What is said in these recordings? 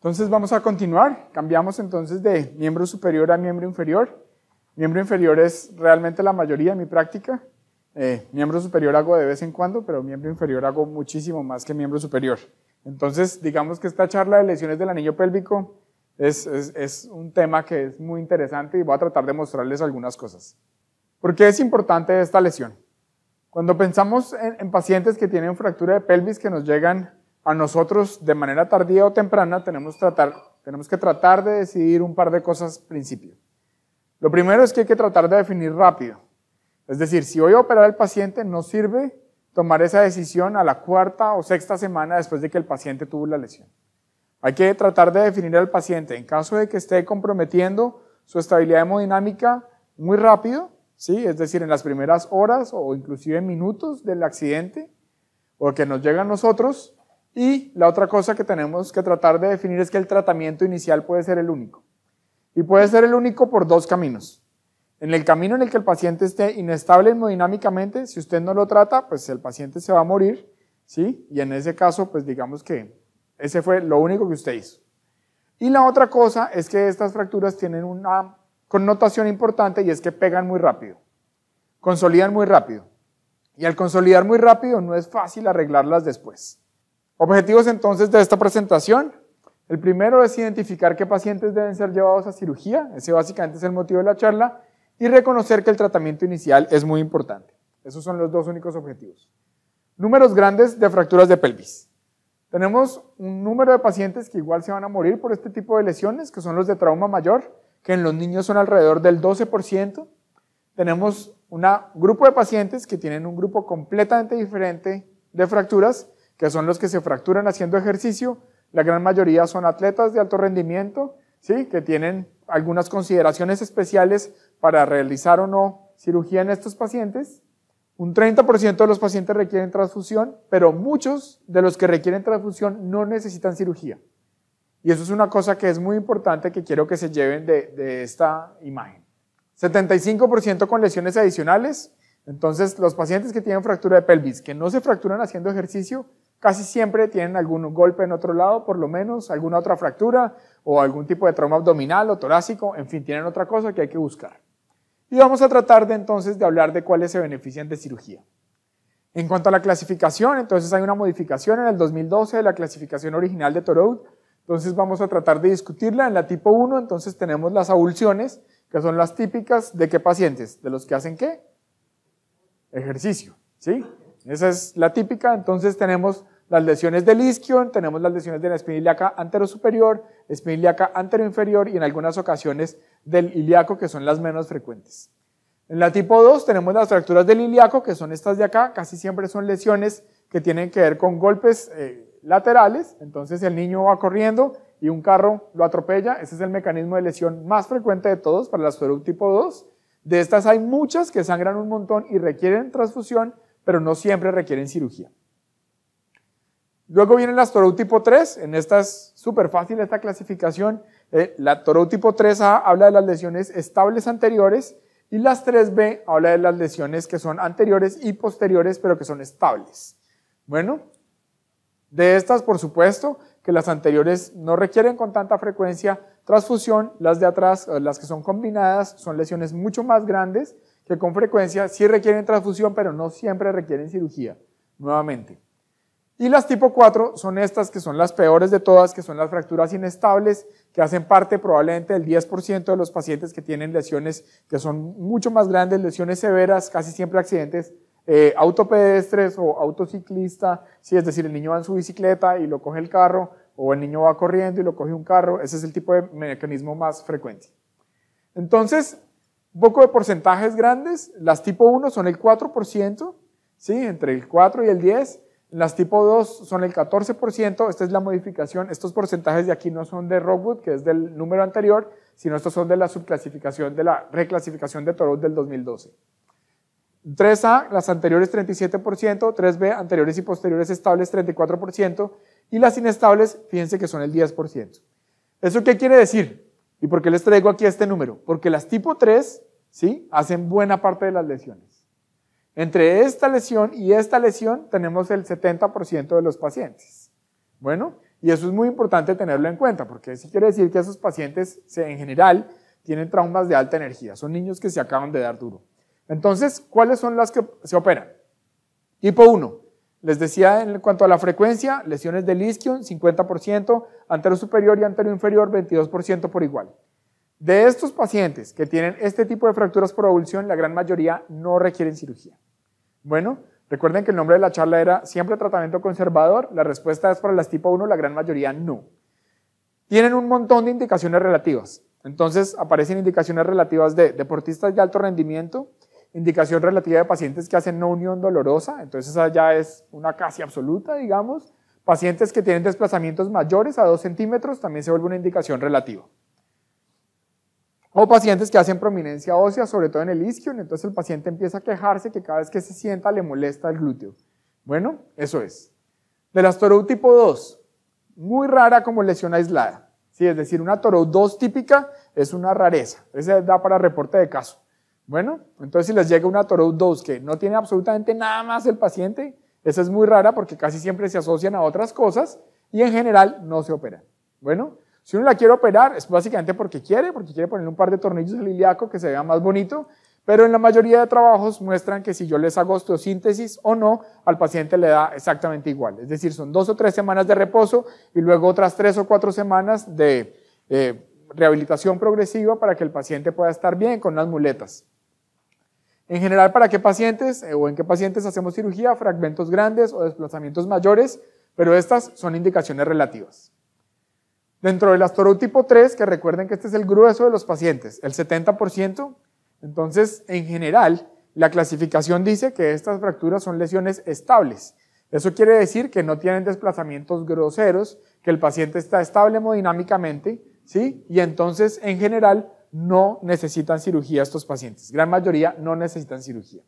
Entonces vamos a continuar. Cambiamos entonces de miembro superior a miembro inferior. Miembro inferior es realmente la mayoría de mi práctica. Eh, miembro superior hago de vez en cuando, pero miembro inferior hago muchísimo más que miembro superior. Entonces, digamos que esta charla de lesiones del anillo pélvico es, un tema que es muy interesante y voy a tratar de mostrarles algunas cosas. ¿Por qué es importante esta lesión? Cuando pensamos en pacientes que tienen fractura de pelvis que nos llegan a nosotros de manera tardía o temprana tenemos, que tratar de decidir un par de cosas principio. Lo primero es que hay que tratar de definir rápido. Es decir, si voy a operar al paciente, no sirve tomar esa decisión a la cuarta o sexta semana después de que el paciente tuvo la lesión. Hay que tratar de definir al paciente en caso de que esté comprometiendo su estabilidad hemodinámica muy rápido, ¿sí? es decir, en las primeras horas o inclusive minutos del accidente, o que nos llega a nosotros, y la otra cosa que tenemos que tratar de definir es que el tratamiento inicial puede ser el único. Y puede ser el único por dos caminos. En el camino en el que el paciente esté inestable hemodinámicamente, si usted no lo trata, pues el paciente se va a morir, ¿sí? Y en ese caso, pues digamos que ese fue lo único que usted hizo. Y la otra cosa es que estas fracturas tienen una connotación importante y es que pegan muy rápido, consolidan muy rápido. Y al consolidar muy rápido no es fácil arreglarlas después. Objetivos entonces de esta presentación. El primero es identificar qué pacientes deben ser llevados a cirugía, ese básicamente es el motivo de la charla, y reconocer que el tratamiento inicial es muy importante. Esos son los dos únicos objetivos. Números grandes de fracturas de pelvis. Tenemos un número de pacientes que igual se van a morir por este tipo de lesiones, que son los de trauma mayor, que en los niños son alrededor del 12%. Tenemos un grupo de pacientes que tienen un grupo completamente diferente de fracturas, que son los que se fracturan haciendo ejercicio. La gran mayoría son atletas de alto rendimiento, ¿sí? que tienen algunas consideraciones especiales para realizar o no cirugía en estos pacientes. Un 30% de los pacientes requieren transfusión, pero muchos de los que requieren transfusión no necesitan cirugía. Y eso es una cosa que es muy importante que quiero que se lleven de esta imagen. 75% con lesiones adicionales. Entonces, los pacientes que tienen fractura de pelvis, que no se fracturan haciendo ejercicio, casi siempre tienen algún golpe en otro lado, por lo menos, alguna otra fractura o algún tipo de trauma abdominal o torácico, en fin, tienen otra cosa que hay que buscar. Y vamos a tratar de entonces de hablar de cuáles se benefician de cirugía. En cuanto a la clasificación, entonces hay una modificación en el 2012 de la clasificación original de Toroud, entonces vamos a tratar de discutirla. En la tipo 1, entonces tenemos las avulsiones, que son las típicas de qué pacientes, de los que hacen qué? Ejercicio, ¿sí? Esa es la típica, entonces tenemos las lesiones del isquion, tenemos las lesiones de la espina ilíaca anterosuperior, espina ilíaca inferior y en algunas ocasiones del ilíaco, que son las menos frecuentes. En la tipo 2 tenemos las fracturas del ilíaco, que son estas de acá, casi siempre son lesiones que tienen que ver con golpes eh, laterales, entonces el niño va corriendo y un carro lo atropella, ese es el mecanismo de lesión más frecuente de todos para las suero tipo 2. De estas hay muchas que sangran un montón y requieren transfusión, pero no siempre requieren cirugía. Luego vienen las TORO tipo 3. En esta es súper fácil esta clasificación. Eh, la TORO tipo 3A habla de las lesiones estables anteriores y las 3B habla de las lesiones que son anteriores y posteriores, pero que son estables. Bueno, de estas, por supuesto, que las anteriores no requieren con tanta frecuencia transfusión, las de atrás, eh, las que son combinadas, son lesiones mucho más grandes que con frecuencia sí requieren transfusión, pero no siempre requieren cirugía. Nuevamente. Y las tipo 4 son estas que son las peores de todas, que son las fracturas inestables, que hacen parte probablemente del 10% de los pacientes que tienen lesiones que son mucho más grandes, lesiones severas, casi siempre accidentes eh, autopedestres o autociclista, ¿sí? es decir, el niño va en su bicicleta y lo coge el carro, o el niño va corriendo y lo coge un carro, ese es el tipo de mecanismo más frecuente. Entonces, un poco de porcentajes grandes, las tipo 1 son el 4%, ¿sí? entre el 4 y el 10%, las tipo 2 son el 14%, esta es la modificación, estos porcentajes de aquí no son de Rockwood, que es del número anterior, sino estos son de la subclasificación, de la reclasificación de toros del 2012. 3A, las anteriores 37%, 3B, anteriores y posteriores estables 34%, y las inestables, fíjense que son el 10%. ¿Eso qué quiere decir? ¿Y por qué les traigo aquí este número? Porque las tipo 3, ¿sí? Hacen buena parte de las lesiones. Entre esta lesión y esta lesión tenemos el 70% de los pacientes. Bueno, y eso es muy importante tenerlo en cuenta, porque eso quiere decir que esos pacientes en general tienen traumas de alta energía, son niños que se acaban de dar duro. Entonces, ¿cuáles son las que se operan? Tipo 1, les decía en cuanto a la frecuencia, lesiones del isquion, 50%, antero superior y antero inferior, 22% por igual. De estos pacientes que tienen este tipo de fracturas por avulsión, la gran mayoría no requieren cirugía. Bueno, recuerden que el nombre de la charla era siempre tratamiento conservador. La respuesta es para las tipo 1, la gran mayoría no. Tienen un montón de indicaciones relativas. Entonces aparecen indicaciones relativas de deportistas de alto rendimiento, indicación relativa de pacientes que hacen no unión dolorosa, entonces esa ya es una casi absoluta, digamos. Pacientes que tienen desplazamientos mayores a 2 centímetros también se vuelve una indicación relativa o pacientes que hacen prominencia ósea, sobre todo en el isquion, entonces el paciente empieza a quejarse que cada vez que se sienta le molesta el glúteo. Bueno, eso es. De las toro tipo 2, muy rara como lesión aislada. Sí, es decir, una toro 2 típica es una rareza. Esa da para reporte de caso. Bueno, entonces si les llega una toro 2 que no tiene absolutamente nada más el paciente, esa es muy rara porque casi siempre se asocian a otras cosas y en general no se opera. Bueno, si uno la quiere operar, es básicamente porque quiere, porque quiere poner un par de tornillos al ilíaco que se vea más bonito, pero en la mayoría de trabajos muestran que si yo les hago osteosíntesis o no, al paciente le da exactamente igual. Es decir, son dos o tres semanas de reposo y luego otras tres o cuatro semanas de eh, rehabilitación progresiva para que el paciente pueda estar bien con las muletas. En general, ¿para qué pacientes eh, o en qué pacientes hacemos cirugía? Fragmentos grandes o desplazamientos mayores, pero estas son indicaciones relativas. Dentro del astoro 3, que recuerden que este es el grueso de los pacientes, el 70%, entonces en general la clasificación dice que estas fracturas son lesiones estables. Eso quiere decir que no tienen desplazamientos groseros, que el paciente está estable hemodinámicamente, ¿sí? Y entonces en general no necesitan cirugía estos pacientes. Gran mayoría no necesitan cirugía.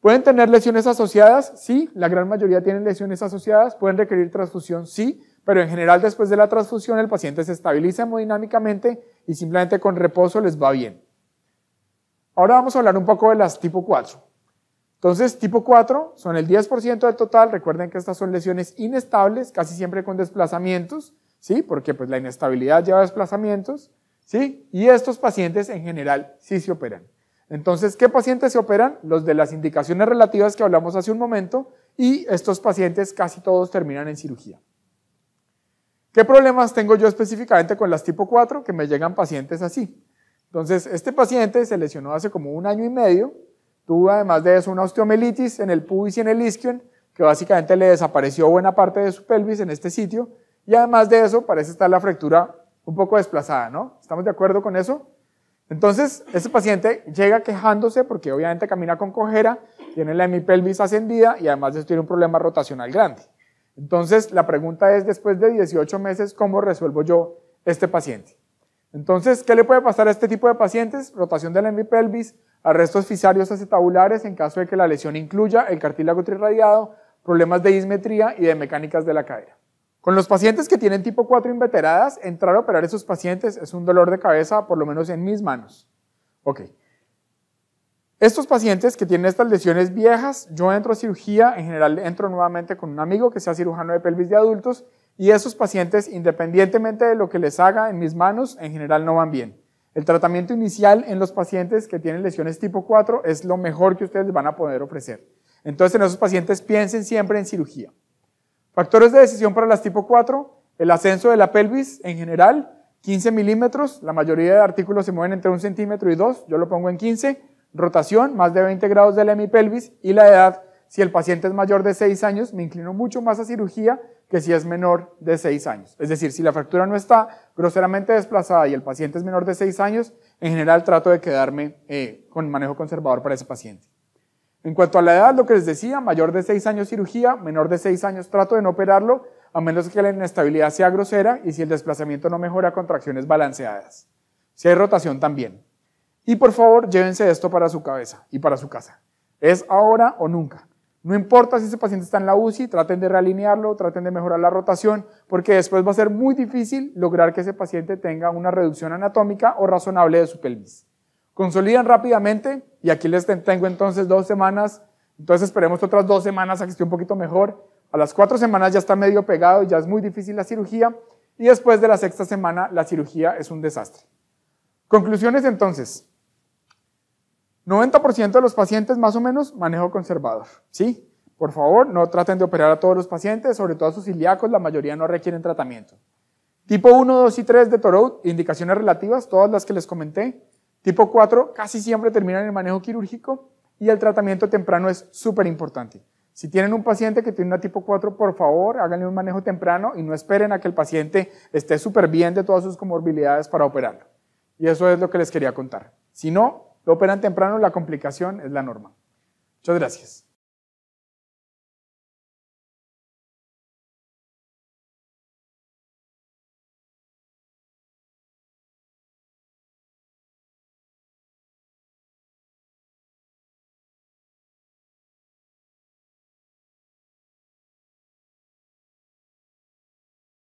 ¿Pueden tener lesiones asociadas? Sí, la gran mayoría tienen lesiones asociadas. ¿Pueden requerir transfusión? Sí, pero en general después de la transfusión el paciente se estabiliza hemodinámicamente y simplemente con reposo les va bien. Ahora vamos a hablar un poco de las tipo 4. Entonces, tipo 4 son el 10% del total. Recuerden que estas son lesiones inestables, casi siempre con desplazamientos, ¿sí? Porque pues, la inestabilidad lleva desplazamientos, ¿sí? Y estos pacientes en general sí se operan. Entonces, ¿qué pacientes se operan? Los de las indicaciones relativas que hablamos hace un momento y estos pacientes casi todos terminan en cirugía. ¿Qué problemas tengo yo específicamente con las tipo 4? Que me llegan pacientes así. Entonces, este paciente se lesionó hace como un año y medio, tuvo además de eso una osteomelitis en el pubis y en el isquion, que básicamente le desapareció buena parte de su pelvis en este sitio, y además de eso parece estar la fractura un poco desplazada, ¿no? ¿Estamos de acuerdo con eso? Entonces, este paciente llega quejándose porque obviamente camina con cojera, tiene la hemipelvis ascendida y además de eso tiene un problema rotacional grande. Entonces, la pregunta es, después de 18 meses, ¿cómo resuelvo yo este paciente? Entonces, ¿qué le puede pasar a este tipo de pacientes? Rotación del la hemipelvis, arrestos fisarios acetabulares en caso de que la lesión incluya el cartílago trirradiado, problemas de ismetría y de mecánicas de la cadera. Con los pacientes que tienen tipo 4 inveteradas, entrar a operar a esos pacientes es un dolor de cabeza, por lo menos en mis manos. Ok. Estos pacientes que tienen estas lesiones viejas, yo entro a cirugía, en general entro nuevamente con un amigo que sea cirujano de pelvis de adultos y esos pacientes, independientemente de lo que les haga en mis manos, en general no van bien. El tratamiento inicial en los pacientes que tienen lesiones tipo 4 es lo mejor que ustedes van a poder ofrecer. Entonces, en esos pacientes piensen siempre en cirugía. Factores de decisión para las tipo 4, el ascenso de la pelvis en general, 15 milímetros, la mayoría de artículos se mueven entre un centímetro y dos, yo lo pongo en 15 rotación, más de 20 grados del hemipelvis y la edad. Si el paciente es mayor de 6 años, me inclino mucho más a cirugía que si es menor de 6 años. Es decir, si la fractura no está groseramente desplazada y el paciente es menor de 6 años, en general trato de quedarme eh, con manejo conservador para ese paciente. En cuanto a la edad, lo que les decía, mayor de 6 años cirugía, menor de 6 años trato de no operarlo, a menos que la inestabilidad sea grosera y si el desplazamiento no mejora contracciones balanceadas. Si hay rotación también. Y por favor, llévense esto para su cabeza y para su casa. Es ahora o nunca. No importa si ese paciente está en la UCI, traten de realinearlo, traten de mejorar la rotación, porque después va a ser muy difícil lograr que ese paciente tenga una reducción anatómica o razonable de su pelvis. Consolidan rápidamente y aquí les tengo entonces dos semanas, entonces esperemos otras dos semanas a que esté un poquito mejor. A las cuatro semanas ya está medio pegado, ya es muy difícil la cirugía y después de la sexta semana la cirugía es un desastre. Conclusiones entonces. 90% de los pacientes más o menos manejo conservador, ¿sí? Por favor, no traten de operar a todos los pacientes, sobre todo a sus ilíacos, la mayoría no requieren tratamiento. Tipo 1, 2 y 3 de Toroud, indicaciones relativas, todas las que les comenté. Tipo 4 casi siempre terminan en el manejo quirúrgico y el tratamiento temprano es súper importante. Si tienen un paciente que tiene una tipo 4, por favor, háganle un manejo temprano y no esperen a que el paciente esté súper bien de todas sus comorbilidades para operarlo. Y eso es lo que les quería contar. Si no, operan temprano, la complicación es la norma. Muchas gracias.